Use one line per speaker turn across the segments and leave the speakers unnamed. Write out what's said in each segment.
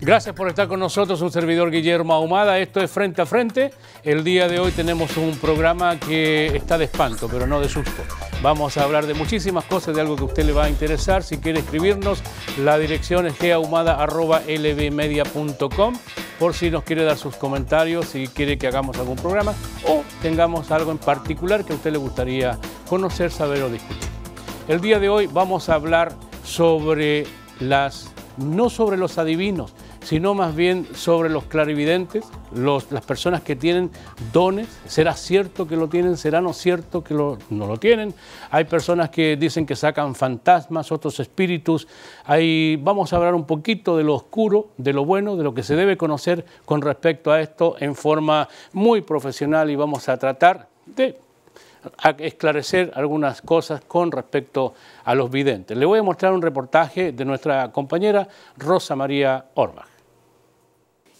Gracias por estar con nosotros, un servidor Guillermo Ahumada. Esto es Frente a Frente. El día de hoy tenemos un programa que está de espanto, pero no de susto. Vamos a hablar de muchísimas cosas, de algo que a usted le va a interesar. Si quiere escribirnos, la dirección es gahumada.lbmedia.com por si nos quiere dar sus comentarios, si quiere que hagamos algún programa o tengamos algo en particular que a usted le gustaría conocer, saber o discutir. El día de hoy vamos a hablar sobre las no sobre los adivinos, sino más bien sobre los clarividentes, los, las personas que tienen dones, será cierto que lo tienen, será no cierto que no lo tienen. Hay personas que dicen que sacan fantasmas, otros espíritus. ahí vamos a hablar un poquito de lo oscuro, de lo bueno, de lo que se debe conocer con respecto a esto en forma muy profesional y vamos a tratar de a esclarecer algunas cosas con respecto a los videntes. Le voy a mostrar un reportaje de nuestra compañera Rosa María Orbach.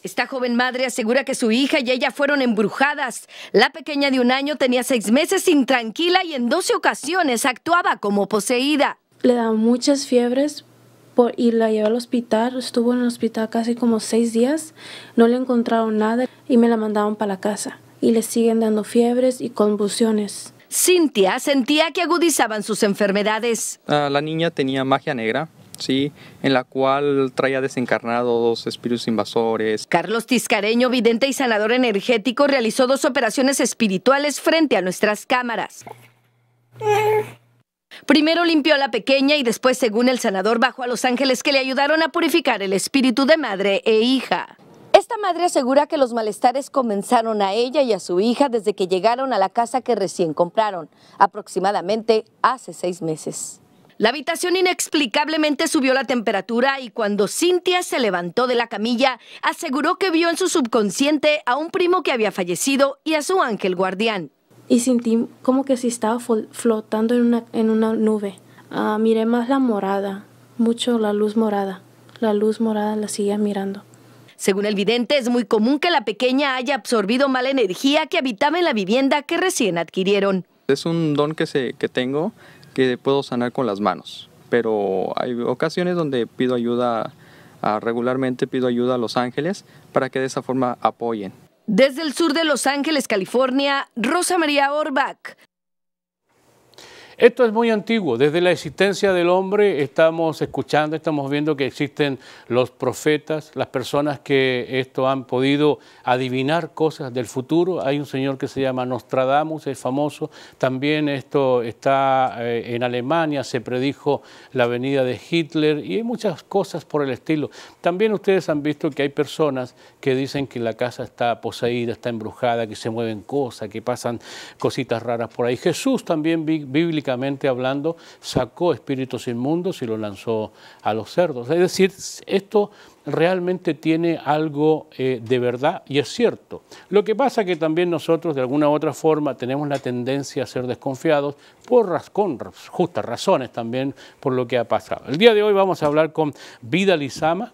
Esta joven madre asegura que su hija y ella fueron embrujadas. La pequeña de un año tenía seis meses intranquila y en doce ocasiones actuaba como poseída. Le daban muchas fiebres y la llevé al hospital. Estuvo en el hospital casi como seis días. No le encontraron nada y me la mandaron para la casa. Y le siguen dando fiebres y convulsiones. Cintia sentía que agudizaban sus enfermedades.
Ah, la niña tenía magia negra, ¿sí? en la cual traía desencarnados espíritus
invasores. Carlos Tiscareño, vidente y sanador energético, realizó dos operaciones espirituales frente a nuestras cámaras. Primero limpió a la pequeña y después, según el sanador, bajó a los ángeles que le ayudaron a purificar el espíritu de madre e hija madre asegura que los malestares comenzaron a ella y a su hija desde que llegaron a la casa que recién compraron, aproximadamente hace seis meses. La habitación inexplicablemente subió la temperatura y cuando Cintia se levantó de la camilla, aseguró que vio en su subconsciente a un primo que había fallecido y a su ángel guardián. Y sentí como que si estaba flotando en una, nube. Ah, miré más la morada, mucho la luz morada. La luz morada la seguía mirando. Según el vidente, es muy común que la pequeña haya absorbido mala energía que habitaba en la vivienda que recién adquirieron.
Es un don que, que tengo que puedo sanar con las manos, pero hay ocasiones donde pido ayuda, ah, regularmente pido ayuda a los
ángeles para que de esa forma apoyen.
Desde el sur de Los Ángeles, California, Rosa María Orbach.
Esto es muy antiguo. Desde la existencia del hombre estamos escuchando, estamos viendo que existen los profetas, las personas que esto han podido adivinar cosas del futuro. Hay un señor que se llama Nostradamus, es famoso. También esto está eh, en Alemania, se predijo la venida de Hitler y hay muchas cosas por el estilo. También ustedes han visto que hay personas que dicen que la casa está poseída, está embrujada, que se mueven cosas, que pasan cositas raras por ahí. Jesús también bíblico hablando, sacó espíritus inmundos y lo lanzó a los cerdos. Es decir, esto realmente tiene algo eh, de verdad y es cierto. Lo que pasa es que también nosotros de alguna u otra forma tenemos la tendencia a ser desconfiados por con justas razones también por lo que ha pasado. El día de hoy vamos a hablar con Vidalizama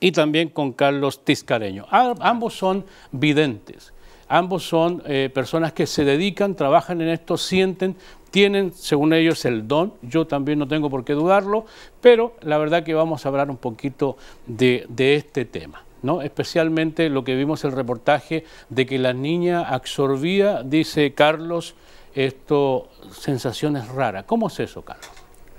y también con Carlos Tiscareño. ambos son videntes. Ambos son eh, personas que se dedican, trabajan en esto, sienten tienen, según ellos, el don. Yo también no tengo por qué dudarlo, pero la verdad que vamos a hablar un poquito de, este tema. ¿no? especialmente lo que vimos el reportaje de que la niña absorbía, dice Carlos, esto, sensaciones raras. ¿Cómo es eso, Carlos?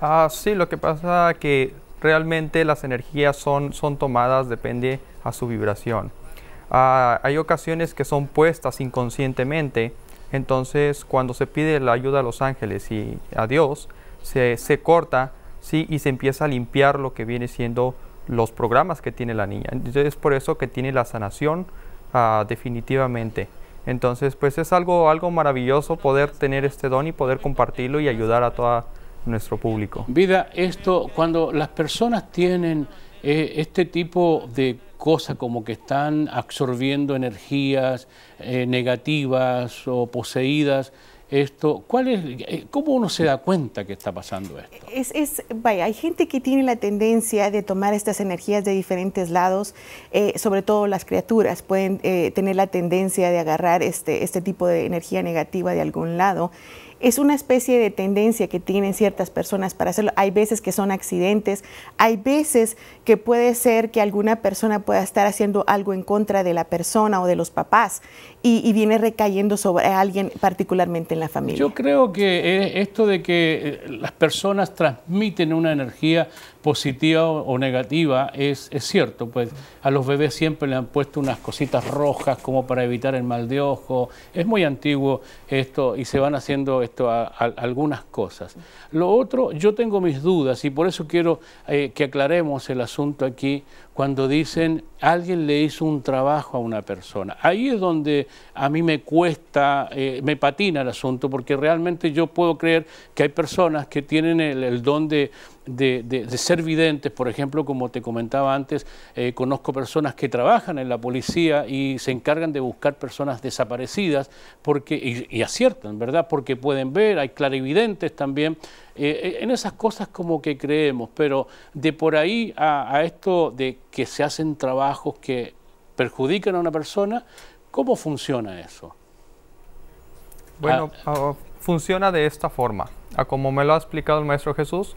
Ah, sí, lo que pasa que realmente las energías son, son tomadas, depende a su vibración. Ah, hay ocasiones que son puestas inconscientemente, entonces, cuando se pide la ayuda a los ángeles y a Dios, se, corta ¿sí? y se empieza a limpiar lo que viene siendo los programas que tiene la niña. Entonces, es por eso que tiene la sanación ah, definitivamente. Entonces, pues es algo, algo
maravilloso poder tener este don y poder compartirlo y ayudar a todo
nuestro público.
Vida, esto, cuando las personas tienen eh, este tipo de cosas como que están absorbiendo energías eh, negativas o poseídas. Esto, ¿cuál es, eh, ¿Cómo uno se da cuenta que está pasando esto?
Es, vaya, hay gente que tiene la tendencia de tomar estas energías de diferentes lados, eh, sobre todo las criaturas pueden tener la tendencia de agarrar este, este tipo de energía negativa de algún lado es una especie de tendencia que tienen ciertas personas para hacerlo. Hay veces que son accidentes, hay veces que puede ser que alguna persona pueda estar haciendo algo en contra de la persona o de los papás y, viene recayendo sobre alguien particularmente en la familia.
Yo creo que eh, esto de que eh, las personas transmiten una energía positiva o negativa es, es cierto, pues a los bebés siempre le han puesto unas cositas rojas como para evitar el mal de ojo, es muy antiguo esto y se van haciendo a, algunas cosas. Lo otro, yo tengo mis dudas y por eso quiero eh, que aclaremos el asunto aquí cuando dicen alguien le hizo un trabajo a una persona. Ahí es donde a mí me cuesta, eh, me patina el asunto, porque realmente yo puedo creer que hay personas que tienen el, don de, ser videntes, por ejemplo, como te comentaba antes, eh, conozco personas que trabajan en la policía y se encargan de buscar personas desaparecidas, porque, y aciertan, ¿verdad? Porque pueden ver, hay clarividentes también, eh, eh, en esas cosas como que creemos, pero de por ahí a, esto de que se hacen trabajos que perjudican a una persona, ¿cómo funciona eso? Bueno,
ah. Ah, funciona de esta forma. como me lo ha explicado el Maestro Jesús,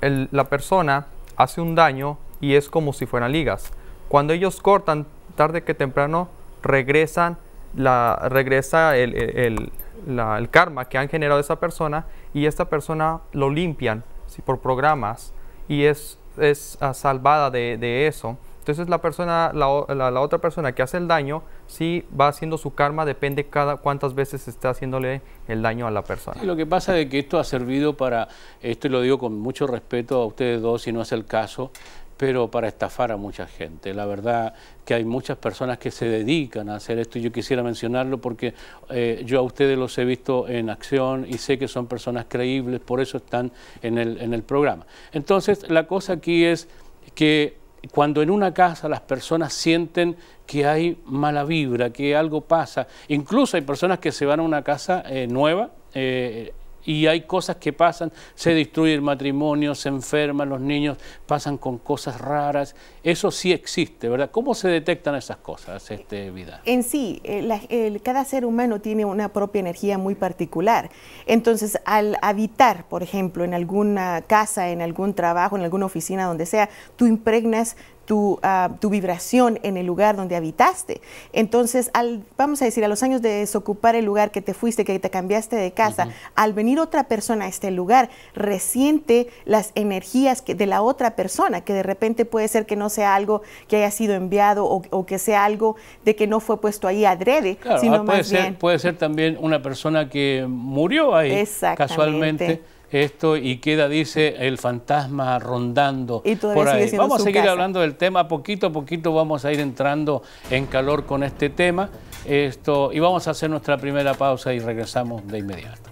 la persona hace un daño y es como si fueran ligas. Cuando ellos cortan, tarde que temprano, regresan la, regresa el, el, el karma que han generado esa persona y esta persona lo limpian si por programas y es, ah, salvada de, de, eso. Entonces la, persona, la, otra persona que hace el daño, si va haciendo su karma, depende cada cuántas veces está
haciéndole el daño a la persona. y lo que pasa es que esto ha servido para, esto lo digo con mucho respeto a ustedes dos, si no es el caso, pero para estafar a mucha gente. La verdad que hay muchas personas que se dedican a hacer esto y yo quisiera mencionarlo porque eh, yo a ustedes los he visto en acción y sé que son personas creíbles, por eso están en el, programa. Entonces, la cosa aquí es que cuando en una casa las personas sienten que hay mala vibra, que algo pasa, incluso hay personas que se van a una casa eh, nueva, eh, y hay cosas que pasan, se destruye el matrimonio, se enferman los niños, pasan con cosas raras. Eso sí existe, ¿verdad? ¿Cómo se detectan esas cosas, este, vida?
En sí, eh, cada ser humano tiene una propia energía muy particular. Entonces, al habitar, por ejemplo, en alguna casa, en algún trabajo, en alguna oficina, donde sea, tú impregnas tu, ah, tu, vibración en el lugar donde habitaste. Entonces, al, vamos a decir, a los años de desocupar el lugar que te fuiste, que te cambiaste de casa, al venir otra persona a este lugar, resiente las energías que, de la otra persona, que de repente puede ser que no sea algo que haya sido enviado o, que sea algo de que no fue puesto ahí adrede, sino ah, puede ser, Puede
ser también una persona que murió ahí casualmente esto y queda, dice, el fantasma rondando y por ahí. Vamos a seguir hablando del tema, poquito a poquito vamos a ir entrando en calor con este tema esto y vamos a hacer nuestra primera pausa y regresamos de inmediato.